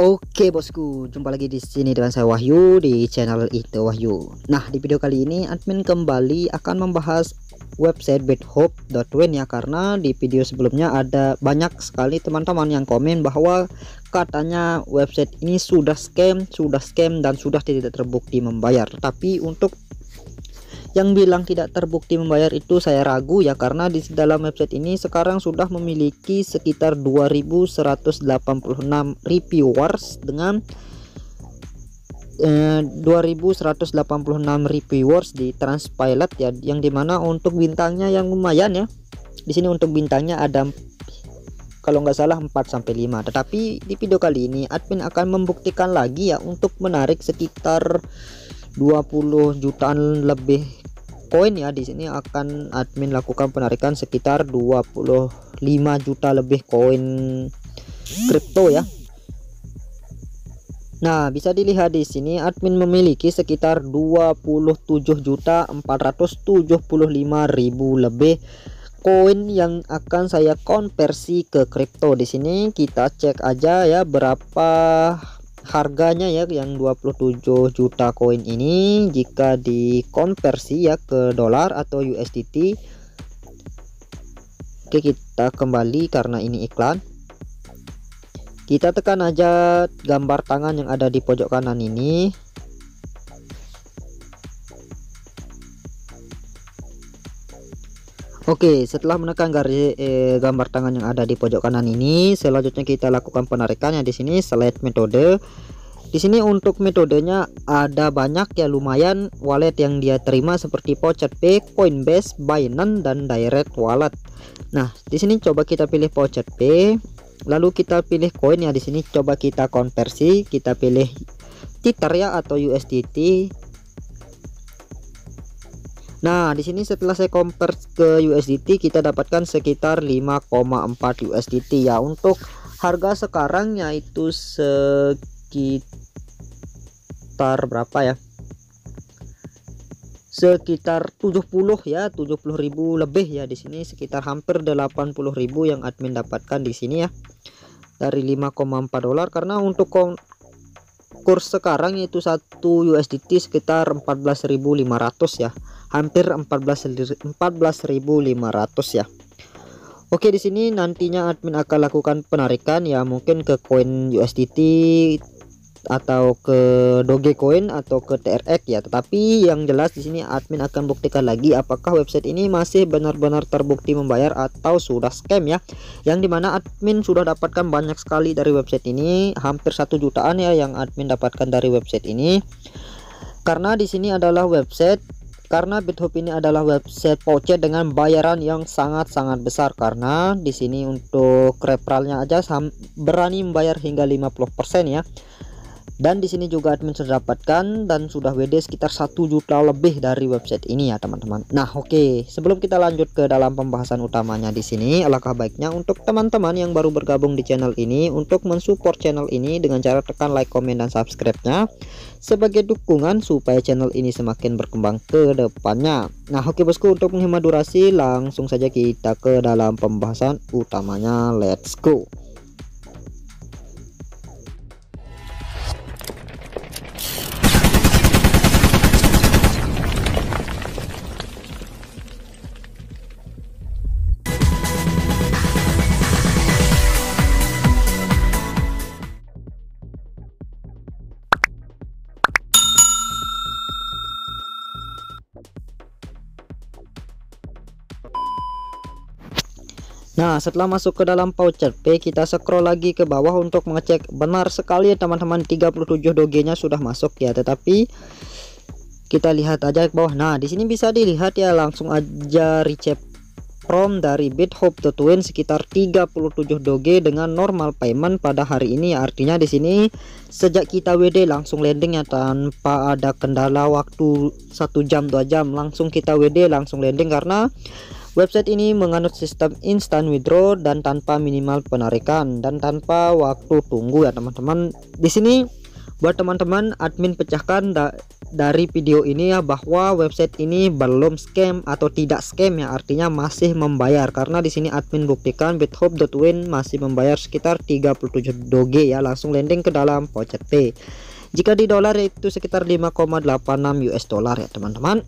Oke bosku, jumpa lagi di sini dengan saya Wahyu di channel itu Wahyu. Nah di video kali ini admin kembali akan membahas website bethope.win ya karena di video sebelumnya ada banyak sekali teman-teman yang komen bahwa katanya website ini sudah scam, sudah scam dan sudah tidak terbukti membayar. Tapi untuk yang bilang tidak terbukti membayar itu saya ragu ya karena di dalam website ini sekarang sudah memiliki sekitar 2186 reviewers dengan eh, 2186 reviewers di Transpilot ya yang dimana untuk bintangnya yang lumayan ya di sini untuk bintangnya ada kalau nggak salah 4 sampai 5 tetapi di video kali ini admin akan membuktikan lagi ya untuk menarik sekitar 20 jutaan lebih koin ya di sini akan admin lakukan penarikan sekitar 25 juta lebih koin kripto ya Nah, bisa dilihat di sini admin memiliki sekitar juta ribu lebih koin yang akan saya konversi ke kripto. Di sini kita cek aja ya berapa harganya ya yang 27 juta koin ini jika dikonversi ya ke dolar atau USDT Oke kita kembali karena ini iklan kita tekan aja gambar tangan yang ada di pojok kanan ini Oke setelah menekan garis eh, gambar tangan yang ada di pojok kanan ini selanjutnya kita lakukan penarikannya di sini slide metode di sini untuk metodenya ada banyak ya lumayan wallet yang dia terima seperti Pocket P, Coinbase, Binance dan Direct Wallet. Nah, di sini coba kita pilih Pocket P, lalu kita pilih koin ya di sini coba kita konversi, kita pilih Tether ya atau USDT Nah, di sini setelah saya convert ke USDT kita dapatkan sekitar 5,4 USDT ya. Untuk harga sekarang yaitu sekitar berapa ya? Sekitar 70 ya, 70.000 lebih ya di sini sekitar hampir 80.000 yang admin dapatkan di sini ya. Dari 5,4 dolar karena untuk kurs sekarang yaitu satu USDT sekitar 14.500 ya hampir 14.500 ya Oke di sini nantinya admin akan lakukan penarikan ya mungkin ke koin USDT atau ke Dogecoin atau ke TRX ya. Tetapi yang jelas di sini admin akan buktikan lagi apakah website ini masih benar-benar terbukti membayar atau sudah scam ya. Yang dimana admin sudah dapatkan banyak sekali dari website ini, hampir satu jutaan ya yang admin dapatkan dari website ini. Karena di sini adalah website karena BitHub ini adalah website voucher dengan bayaran yang sangat-sangat besar karena di sini untuk referralnya aja berani membayar hingga 50% ya dan di sini juga admin sudah dapatkan dan sudah WD sekitar 1 juta lebih dari website ini ya teman-teman nah oke okay. sebelum kita lanjut ke dalam pembahasan utamanya di sini alangkah baiknya untuk teman-teman yang baru bergabung di channel ini untuk mensupport channel ini dengan cara tekan like komen dan subscribe-nya sebagai dukungan supaya channel ini semakin berkembang ke depannya nah oke okay, bosku untuk menghemat durasi langsung saja kita ke dalam pembahasan utamanya let's go Nah setelah masuk ke dalam voucher pay kita scroll lagi ke bawah untuk mengecek benar sekali ya teman-teman 37 DOG-nya sudah masuk ya tetapi kita lihat aja ke bawah nah di sini bisa dilihat ya langsung aja recap from dari bit hope to twin sekitar 37 doge dengan normal payment pada hari ini artinya di sini sejak kita WD langsung landing ya tanpa ada kendala waktu satu jam dua jam langsung kita WD langsung landing karena Website ini menganut sistem instant withdraw dan tanpa minimal penarikan dan tanpa waktu tunggu ya teman-teman. Di sini buat teman-teman admin pecahkan da dari video ini ya bahwa website ini belum scam atau tidak scam ya artinya masih membayar karena di sini admin buktikan bithub.win masih membayar sekitar 37 doge ya langsung landing ke dalam pocet T. Jika di dolar itu sekitar 5,86 US dollar ya teman-teman.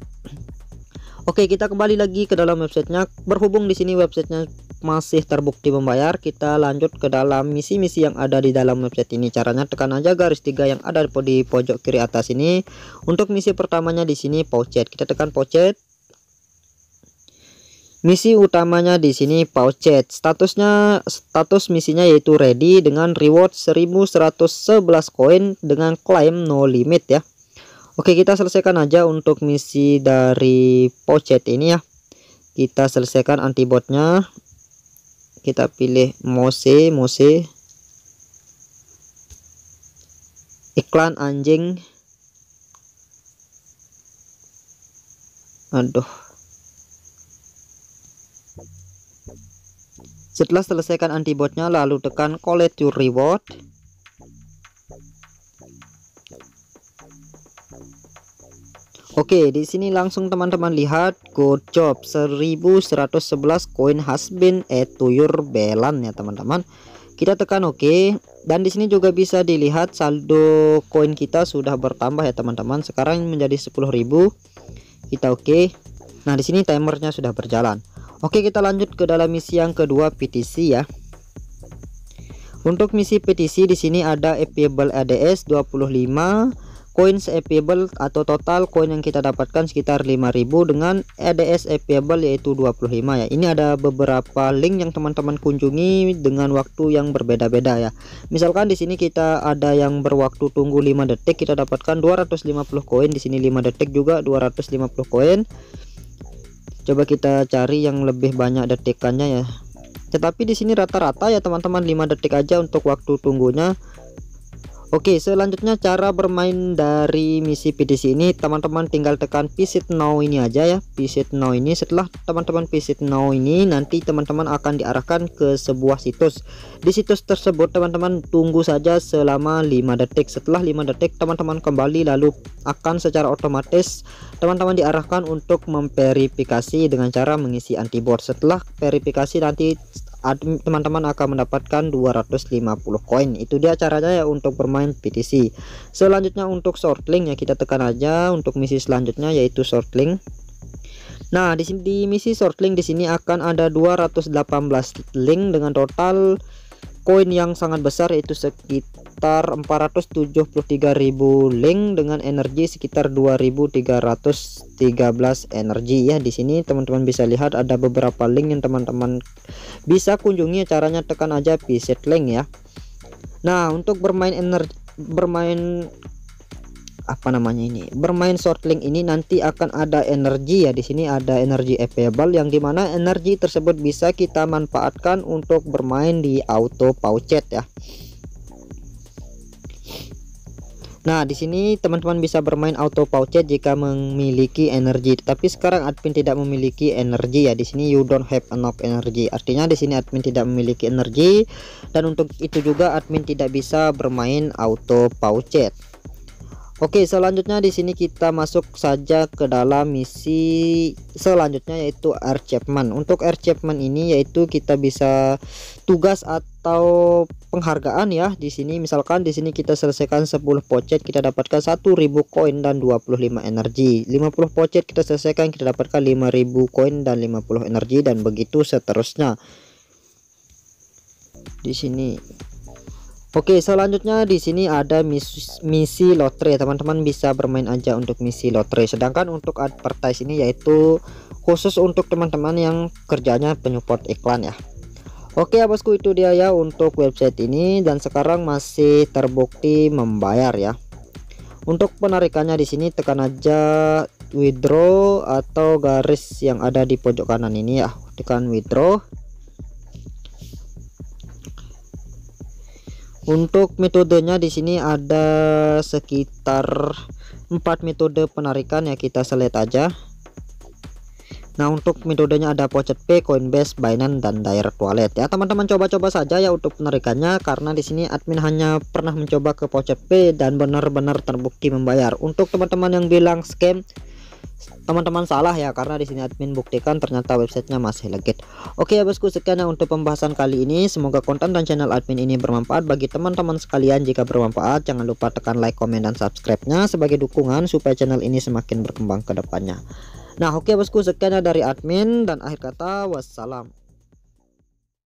Oke, kita kembali lagi ke dalam websitenya. Berhubung di sini websitenya masih terbukti membayar, kita lanjut ke dalam misi-misi yang ada di dalam website ini. Caranya tekan aja garis tiga yang ada di pojok kiri atas ini. Untuk misi pertamanya di sini pouchet. Kita tekan pouchet. Misi utamanya di sini pouchet. Statusnya status misinya yaitu ready dengan reward 1111 koin dengan claim no limit ya. Oke kita selesaikan aja untuk misi dari pocet ini ya kita selesaikan antibotnya kita pilih mose mose iklan anjing aduh setelah selesaikan antibotnya lalu tekan collect your reward Oke, di sini langsung teman-teman lihat good job 1111 koin has been your balance ya teman-teman. Kita tekan oke dan di sini juga bisa dilihat saldo koin kita sudah bertambah ya teman-teman. Sekarang menjadi 10.000. Kita oke. Nah, di sini timernya sudah berjalan. Oke, kita lanjut ke dalam misi yang kedua PTC ya. Untuk misi PTC di sini ada available ADS 25 coins appable atau total koin yang kita dapatkan sekitar 5000 dengan EDS appable yaitu 25 ya ini ada beberapa link yang teman-teman kunjungi dengan waktu yang berbeda-beda ya misalkan di sini kita ada yang berwaktu tunggu 5 detik kita dapatkan 250 koin di sini 5 detik juga 250 koin coba kita cari yang lebih banyak detikannya ya tetapi di sini rata-rata ya teman-teman 5 detik aja untuk waktu tunggunya Oke selanjutnya cara bermain dari misi PDC ini teman-teman tinggal tekan visit now ini aja ya visit now ini setelah teman-teman visit now ini nanti teman-teman akan diarahkan ke sebuah situs di situs tersebut teman-teman tunggu saja selama 5 detik setelah 5 detik teman-teman kembali lalu akan secara otomatis teman-teman diarahkan untuk memverifikasi dengan cara mengisi antibot setelah verifikasi nanti teman-teman akan mendapatkan 250 koin itu dia caranya ya untuk bermain PTC selanjutnya untuk short link ya kita tekan aja untuk misi selanjutnya yaitu short link nah di sini di misi short link di sini akan ada 218 link dengan total koin yang sangat besar yaitu sekitar sekitar 473.000 link dengan energi sekitar 2313 energi ya di sini teman-teman bisa lihat ada beberapa link yang teman-teman bisa kunjungi caranya tekan aja visit link ya Nah untuk bermain energi bermain apa namanya ini bermain short link ini nanti akan ada energi ya di sini ada energi available yang dimana energi tersebut bisa kita manfaatkan untuk bermain di auto pouchet ya Nah, di sini teman-teman bisa bermain auto pouchet jika memiliki energi. Tapi sekarang admin tidak memiliki energi ya. Di sini you don't have enough energy. Artinya di sini admin tidak memiliki energi dan untuk itu juga admin tidak bisa bermain auto pouchet. Oke, selanjutnya di sini kita masuk saja ke dalam misi selanjutnya yaitu achievement. Untuk achievement ini yaitu kita bisa tugas atau atau penghargaan ya di sini misalkan di sini kita selesaikan 10 pocet kita dapatkan 1000 koin dan 25 energi 50 pocet kita selesaikan kita dapatkan 5000 koin dan 50 energi dan begitu seterusnya di sini Oke selanjutnya di sini ada misi, misi lotre teman-teman bisa bermain aja untuk misi lotre sedangkan untuk advertise ini yaitu khusus untuk teman-teman yang kerjanya penyupport iklan ya Oke ya bosku itu dia ya untuk website ini dan sekarang masih terbukti membayar ya. Untuk penarikannya di sini tekan aja withdraw atau garis yang ada di pojok kanan ini ya. Tekan withdraw. Untuk metodenya di sini ada sekitar 4 metode penarikan ya kita select aja. Nah untuk metodenya ada Pocket Pay, Coinbase, Binance dan Direct Wallet ya teman-teman coba-coba saja ya untuk penarikannya karena di sini admin hanya pernah mencoba ke Pocket Pay dan benar-benar terbukti membayar. Untuk teman-teman yang bilang scam teman-teman salah ya karena di sini admin buktikan ternyata websitenya masih legit. Oke ya bosku sekian ya untuk pembahasan kali ini. Semoga konten dan channel admin ini bermanfaat bagi teman-teman sekalian. Jika bermanfaat jangan lupa tekan like, komen dan subscribe-nya sebagai dukungan supaya channel ini semakin berkembang ke depannya. Nah, oke okay, bosku, sekian dari admin dan akhir kata wassalam.